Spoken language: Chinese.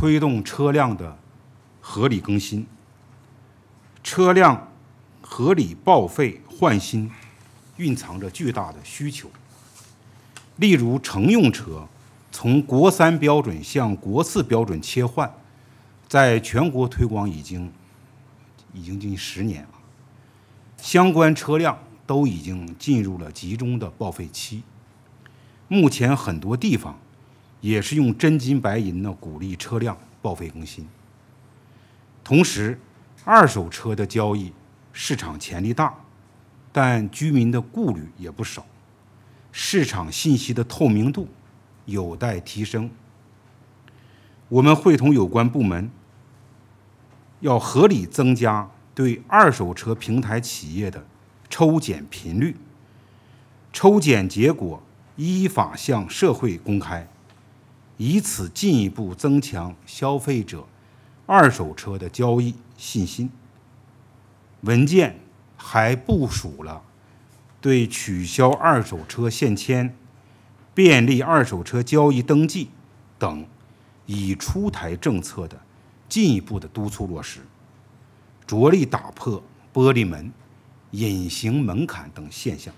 推动车辆的合理更新，车辆合理报废换新蕴藏着巨大的需求。例如，乘用车从国三标准向国四标准切换，在全国推广已经已经近十年了，相关车辆都已经进入了集中的报废期。目前，很多地方。也是用真金白银呢鼓励车辆报废更新，同时，二手车的交易市场潜力大，但居民的顾虑也不少，市场信息的透明度有待提升。我们会同有关部门，要合理增加对二手车平台企业的抽检频率，抽检结果依法向社会公开。以此进一步增强消费者二手车的交易信心。文件还部署了对取消二手车限迁、便利二手车交易登记等已出台政策的进一步的督促落实，着力打破玻璃门、隐形门槛等现象。